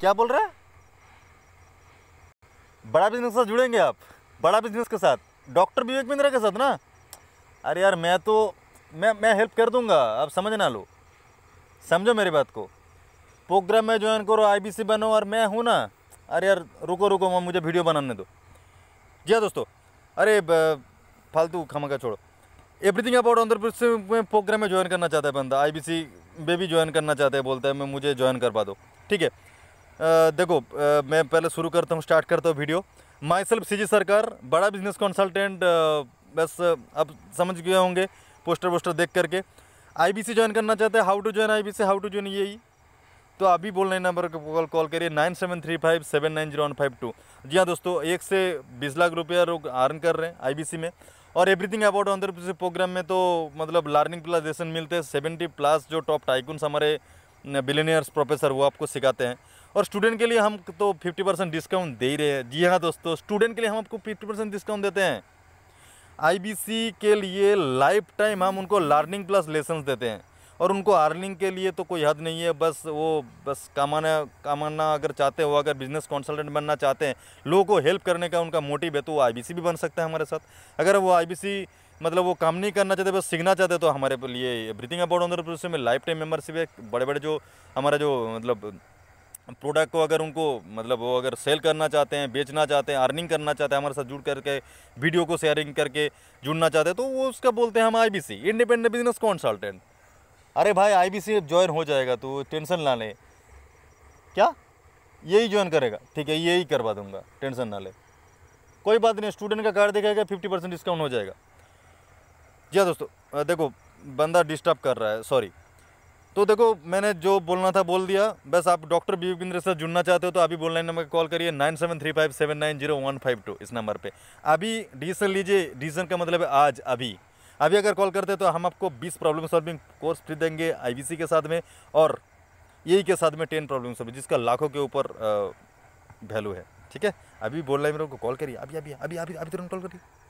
क्या बोल रहे हैं बड़ा बिजनेस के साथ जुड़ेंगे आप बड़ा बिजनेस के साथ डॉक्टर विवेक मिंद्रा के साथ ना अरे यार मैं तो मैं मैं हेल्प कर दूंगा आप समझ ना लो समझो मेरी बात को प्रोग्राम में ज्वाइन करो आईबीसी बनो और मैं हूँ ना अरे यार रुको रुको मैं मुझे वीडियो बनाने दो जी हाँ दोस्तों अरे फालतू खमा का छोड़ो एवरीथिंग अबाउट आंध्र प्रदेश में प्रोग्राम में ज्वाइन करना चाहता है बंदा आईबीसी में भी ज्वाइन करना चाहता है बोलता है मैं मुझे ज्वाइन करवा दो ठीक है देखो मैं पहले शुरू करता हूँ स्टार्ट करता हूँ वीडियो माई सेल्फ सी सरकार बड़ा बिजनेस कंसल्टेंट बस अब समझ गए होंगे पोस्टर वोस्टर देख करके आईबीसी ज्वाइन करना चाहते हैं how to join IBC how to join ही तो अभी बोल रहे नंबर को कॉल कॉल करिए nine seven three five seven nine zero one five two जी हाँ दोस्तों एक से बीस लाख रुपया लोग अर्न कर रहे हैं आईबीसी में और एवरीथिंग अबाउट अंदर प्रोग्राम में तो मतलब लर्निंग प्लस लेसन मिलते हैं सेवेंटी प्लस जो टॉप टाइकून्स हमारे बिलीनियर्स प्रोफेसर वो आपको सिखाते हैं और स्टूडेंट के लिए हम तो फिफ्टी परसेंट डिस्काउंट दे ही रहे हैं जी हाँ दोस्तों स्टूडेंट के लिए हम आपको फिफ्टी परसेंट डिस्काउंट देते हैं आईबीसी के लिए लाइफ टाइम हम उनको लर्निंग प्लस लेसन देते हैं और उनको अर्निंग के लिए तो कोई हद नहीं है बस वो बस कमाना कमाना अगर चाहते हो अगर बिजनेस कंसल्टेंट बनना चाहते हैं लोगों को हेल्प करने का उनका मोटिव है तो वो आई भी बन सकता है हमारे साथ अगर वो आई मतलब वो काम नहीं करना चाहते बस सीखना चाहते तो हमारे लिए ब्रीथिंग अबाउट ऑन में लाइफ टाइम मेम्बरशिप है बड़े बड़े जो हमारा जो मतलब प्रोडक्ट को अगर उनको मतलब वो अगर सेल करना चाहते हैं बेचना चाहते हैं अर्निंग करना चाहते हैं हमारे साथ जुड़ करके वीडियो को शेयरिंग करके जुड़ना चाहते हैं तो वो उसका बोलते हैं हम आईबीसी इंडिपेंडेंट बिजनेस कंसल्टेंट अरे भाई आईबीसी ज्वाइन हो जाएगा तो टेंशन ना ले क्या यही ज्वाइन करेगा ठीक है यही करवा दूँगा टेंशन ना ले कोई बात नहीं स्टूडेंट का कार्ड देखेगा फिफ्टी परसेंट डिस्काउंट हो जाएगा जी हाँ दोस्तों देखो बंदा डिस्टर्ब कर रहा है सॉरी तो देखो मैंने जो बोलना था बोल दिया बस आप डॉक्टर बीविंद्र से जुड़ना चाहते हो तो अभी बोलने नंबर कॉल करिए nine seven three five seven nine zero one five two इस नंबर पे अभी डिसीजन लीजिए डिसीजन का मतलब है आज अभी अभी अगर कॉल करते हैं तो हम आपको बीस प्रॉब्लम सॉल्विंग कोर्स फ्री देंगे आई के साथ में और ए के साथ में टेन प्रॉब्लम सॉल्विंग जिसका लाखों के ऊपर वैल्यू है ठीक है अभी बोल रहे मेरे को कॉल करिए अभी अभी अभी अभी अभी तुरंत कॉल करिए